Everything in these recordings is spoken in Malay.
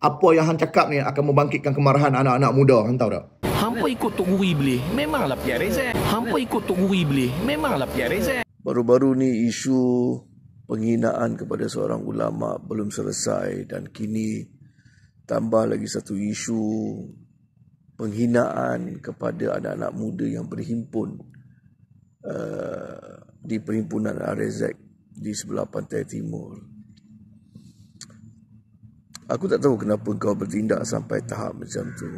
apa yang hang cakap ni akan membangkitkan kemarahan anak-anak muda hang tahu tak hampa ikut tok guru iblis memanglah pihak rezeki hampa ikut tok guru iblis memanglah pihak rezeki baru-baru ni isu penghinaan kepada seorang ulama belum selesai dan kini tambah lagi satu isu penghinaan kepada anak-anak muda yang berhimpun uh, di perhimpunan Arezek di sebelah pantai timur. Aku tak tahu kenapa kau bertindak sampai tahap macam tu.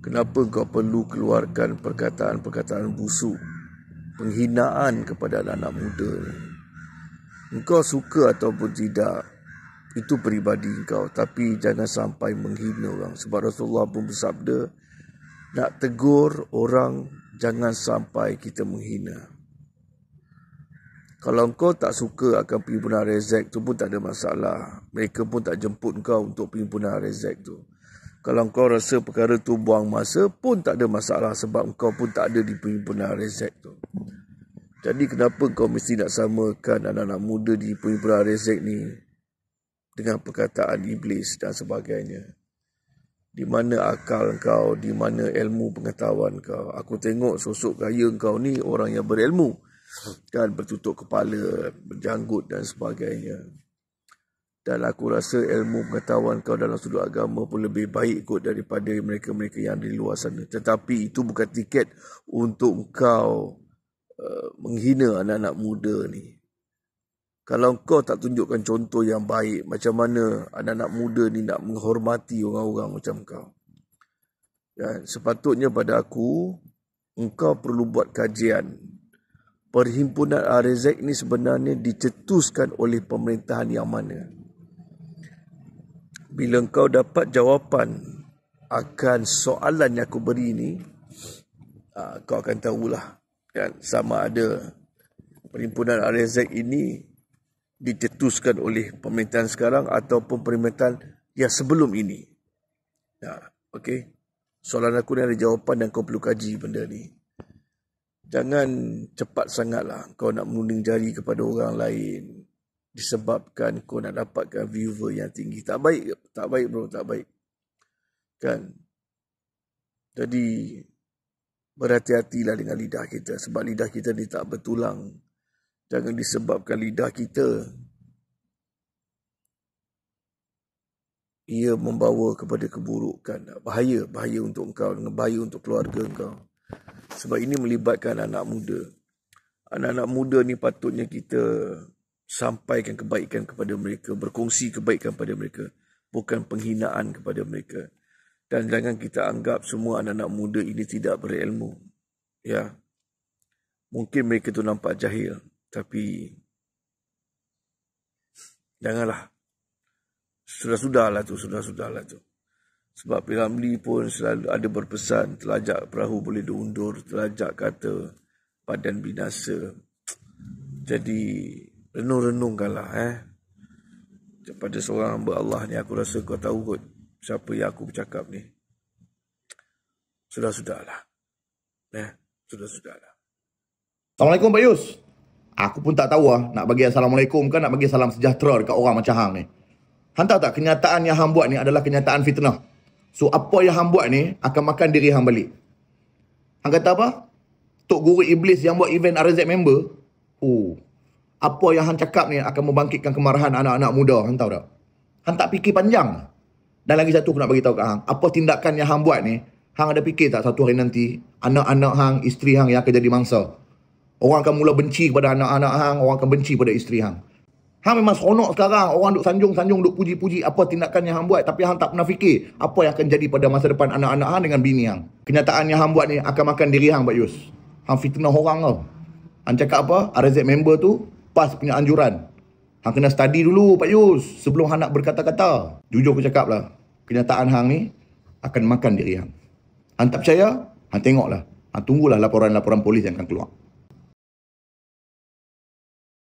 Kenapa kau perlu keluarkan perkataan-perkataan busuk, penghinaan kepada anak-anak muda Engkau suka ataupun tidak, itu peribadi engkau. Tapi jangan sampai menghina orang. Sebab Rasulullah pun bersabda, nak tegur orang, jangan sampai kita menghina. Kalau kau tak suka akan perhimpunan Rezek tu pun tak ada masalah. Mereka pun tak jemput kau untuk perhimpunan Rezek tu. Kalau kau rasa perkara tu buang masa pun tak ada masalah sebab kau pun tak ada di perhimpunan Rezek tu. Jadi kenapa kau mesti nak samakan anak-anak muda di perhimpunan Rezek ni dengan perkataan Iblis dan sebagainya. Di mana akal kau, di mana ilmu pengetahuan kau. Aku tengok sosok kaya kau ni orang yang berilmu. Berilmu dan bertutup kepala, berjanggut dan sebagainya. Dan aku rasa ilmu pengetahuan kau dalam sudut agama pun lebih baik kot daripada mereka-mereka yang di luar sana. Tetapi itu bukan tiket untuk kau uh, menghina anak-anak muda ni. Kalau kau tak tunjukkan contoh yang baik, macam mana anak-anak muda ni nak menghormati orang-orang macam kau? Dan sepatutnya pada aku, engkau perlu buat kajian perhimpunan Al-Rezek ni sebenarnya dicetuskan oleh pemerintahan yang mana? Bila kau dapat jawapan akan soalan yang aku beri ni, ah, kau akan tahulah kan sama ada perhimpunan al ini dicetuskan oleh pemerintahan sekarang ataupun pemerintahan yang sebelum ini. Ya, okay. Soalan aku ni ada jawapan dan kau perlu kaji benda ni. Jangan cepat sangatlah kau nak menuding jari kepada orang lain disebabkan kau nak dapatkan viewer yang tinggi. Tak baik, tak baik bro, tak baik. Kan? Jadi, berhati-hatilah dengan lidah kita sebab lidah kita ni tak bertulang. Jangan disebabkan lidah kita ia membawa kepada keburukan. Bahaya, bahaya untuk kau, bahaya untuk keluarga kau sebab ini melibatkan anak muda. Anak-anak muda ni patutnya kita sampaikan kebaikan kepada mereka, berkongsi kebaikan kepada mereka, bukan penghinaan kepada mereka. Dan jangan kita anggap semua anak-anak muda ini tidak berilmu. Ya. Mungkin mereka tu nampak jahil, tapi janganlah. Sudah-sudahlah tu, sudah-sudahlah tu. Sebab Piramli pun selalu ada berpesan telajak perahu boleh diundur, telajak kata badan binasa. Jadi renung-renungkanlah eh. Kepada seorang hamba Allah ni aku rasa kau tahu kot siapa yang aku bercakap ni. Sudah-sudahlah. Eh, sudah-sudahlah. Assalamualaikum Pak Yus. Aku pun tak tahu lah nak bagi Assalamualaikum kan? nak bagi salam sejahtera dekat orang macam hang ni. Hantar tak kenyataan yang hang buat ni adalah kenyataan fitnah. So apa yang hang buat ni akan makan diri hang balik. Hang kata apa? Tok guru iblis yang buat event RZ member. Oh. Apa yang hang cakap ni akan membangkitkan kemarahan anak-anak muda, hang tahu tak? Hang tak fikir panjang. Dan lagi satu aku nak bagi tahu kat hang, apa tindakan yang hang buat ni, hang ada fikir tak satu hari nanti anak-anak hang, isteri hang yang akan jadi mangsa. Orang akan mula benci kepada anak-anak hang, orang akan benci kepada isteri hang. Hang memang seronok sekarang orang duk sanjung-sanjung duk puji-puji apa tindakan yang hang buat tapi hang tak pernah fikir apa yang akan jadi pada masa depan anak-anak hang dengan bini hang. Kenyataan yang hang buat ni akan makan diri hang Pak Yus. Hang fitnah orang tau. Hang cakap apa? RZ member tu pas punya anjuran. Hang kena study dulu Pak Yus sebelum hang nak berkata-kata. Jujur aku cakap lah. Kenyataan hang ni akan makan diri hang. Hang tak percaya? Hang tengoklah. Hang tunggulah laporan-laporan polis yang akan keluar.